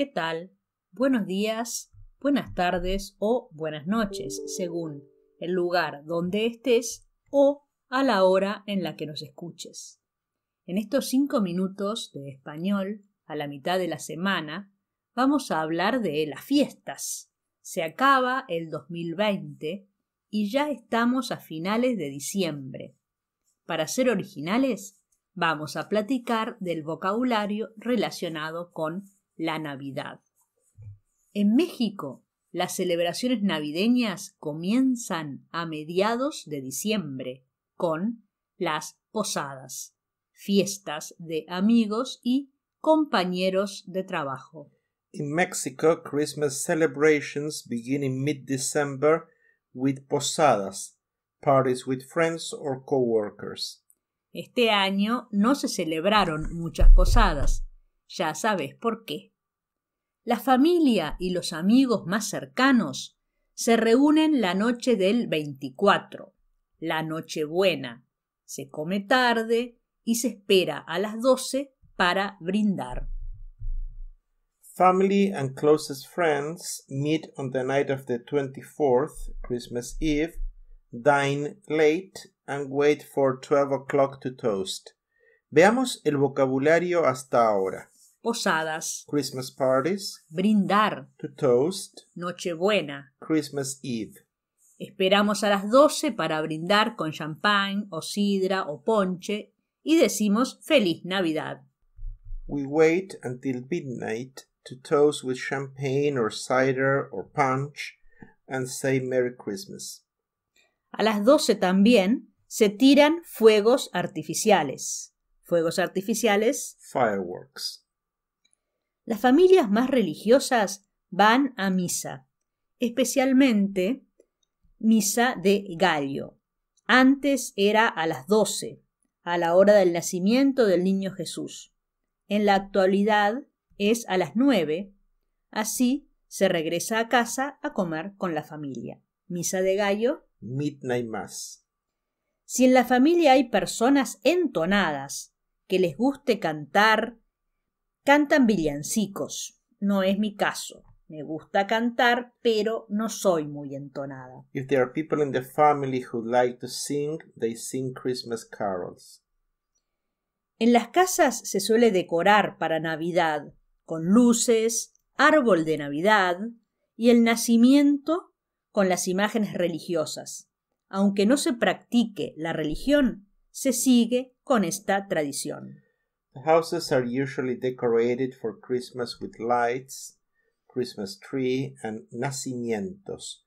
¿qué tal? Buenos días, buenas tardes o buenas noches, según el lugar donde estés o a la hora en la que nos escuches. En estos cinco minutos de español, a la mitad de la semana, vamos a hablar de las fiestas. Se acaba el 2020 y ya estamos a finales de diciembre. Para ser originales, vamos a platicar del vocabulario relacionado con la Navidad. En México, las celebraciones navideñas comienzan a mediados de diciembre con las posadas, fiestas de amigos y compañeros de trabajo. In Mexico, Christmas celebrations begin in mid-December with posadas, parties with friends or coworkers. Este año no se celebraron muchas posadas, ya sabes por qué. La familia y los amigos más cercanos se reúnen la noche del 24, la Nochebuena. Se come tarde y se espera a las 12 para brindar. Family and closest friends meet on the night of the 24th, Christmas Eve, dine late and wait for 12 o'clock to toast. Veamos el vocabulario hasta ahora posadas, Christmas parties, brindar, to toast, Nochebuena, Christmas Eve. Esperamos a las 12 para brindar con champán o sidra o ponche y decimos Feliz Navidad. We wait until midnight to toast with champagne or cider or punch and say Merry Christmas. A las 12 también se tiran fuegos artificiales. Fuegos artificiales. Fireworks. Las familias más religiosas van a misa, especialmente misa de gallo. Antes era a las 12, a la hora del nacimiento del niño Jesús. En la actualidad es a las 9, así se regresa a casa a comer con la familia. Misa de gallo. Midnight Mass. Si en la familia hay personas entonadas que les guste cantar Cantan villancicos, no es mi caso. Me gusta cantar, pero no soy muy entonada. If there are people in the family who like to sing, they Christmas En las casas se suele decorar para Navidad con luces, árbol de Navidad y el nacimiento con las imágenes religiosas. Aunque no se practique la religión, se sigue con esta tradición. The houses are usually decorated for Christmas with lights, Christmas tree, and nacimientos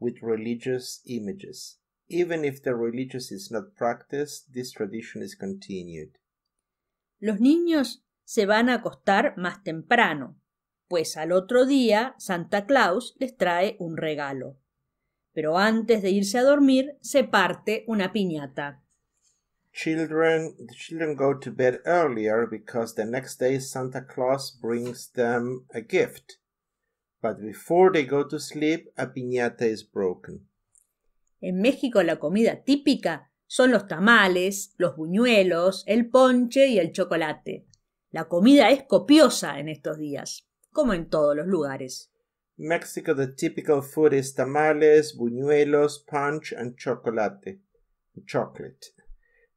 with religious images. Even if the religious is not practiced, this tradition is continued. Los niños se van a acostar más temprano, pues al otro día Santa Claus les trae un regalo. Pero antes de irse a dormir se parte una piñata children the children go to bed earlier because the next day Santa Claus brings them a gift. But before they go to sleep, a piñata is broken. En México la comida típica son los tamales, los buñuelos, el ponche y el chocolate. La comida es copiosa en estos días, como en todos los lugares. Mexico, the typical food is tamales, buñuelos, punch, and chocolate. Chocolate.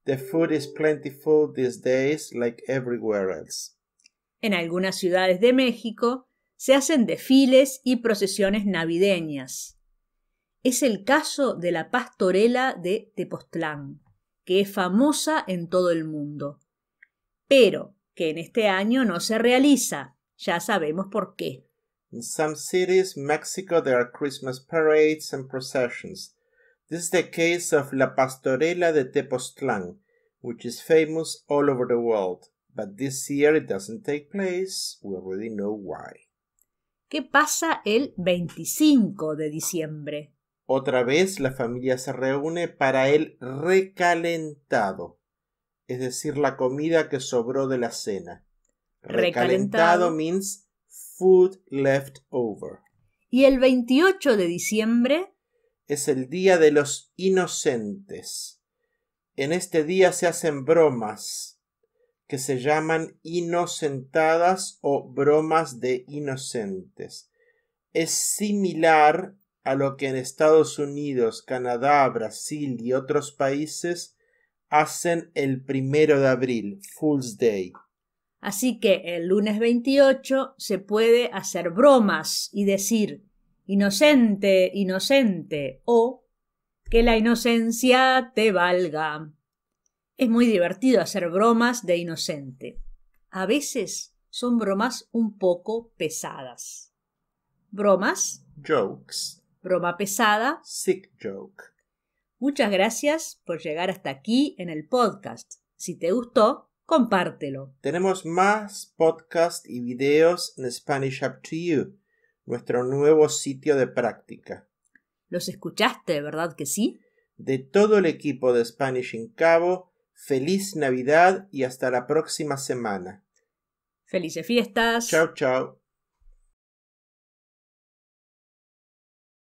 The food is plentiful these days like everywhere else. En algunas ciudades de México se hacen desfiles y procesiones navideñas. Es el caso de la pastorela de Tepoztlán, que es famosa en todo el mundo, pero que en este año no se realiza. Ya sabemos por qué. In some cities, Mexico, there are Christmas parades and processions. This is the case of La Pastorela de Tepoztlán, which is famous all over the world, but this year it doesn't take place. We already know why. ¿Qué pasa el 25 de diciembre? Otra vez la familia se reúne para el recalentado, es decir, la comida que sobró de la cena. Recalentado, recalentado means food left over. Y el 28 de diciembre es el día de los inocentes. En este día se hacen bromas que se llaman inocentadas o bromas de inocentes. Es similar a lo que en Estados Unidos, Canadá, Brasil y otros países hacen el primero de abril, Fool's Day. Así que el lunes 28 se puede hacer bromas y decir inocente, inocente, o que la inocencia te valga. Es muy divertido hacer bromas de inocente. A veces son bromas un poco pesadas. Bromas. Jokes. Broma pesada. Sick joke. Muchas gracias por llegar hasta aquí en el podcast. Si te gustó, compártelo. Tenemos más podcasts y videos en Spanish Up to You nuestro nuevo sitio de práctica. ¿Los escuchaste, verdad que sí? De todo el equipo de Spanish in Cabo, feliz Navidad y hasta la próxima semana. Felices fiestas. Chao, chao.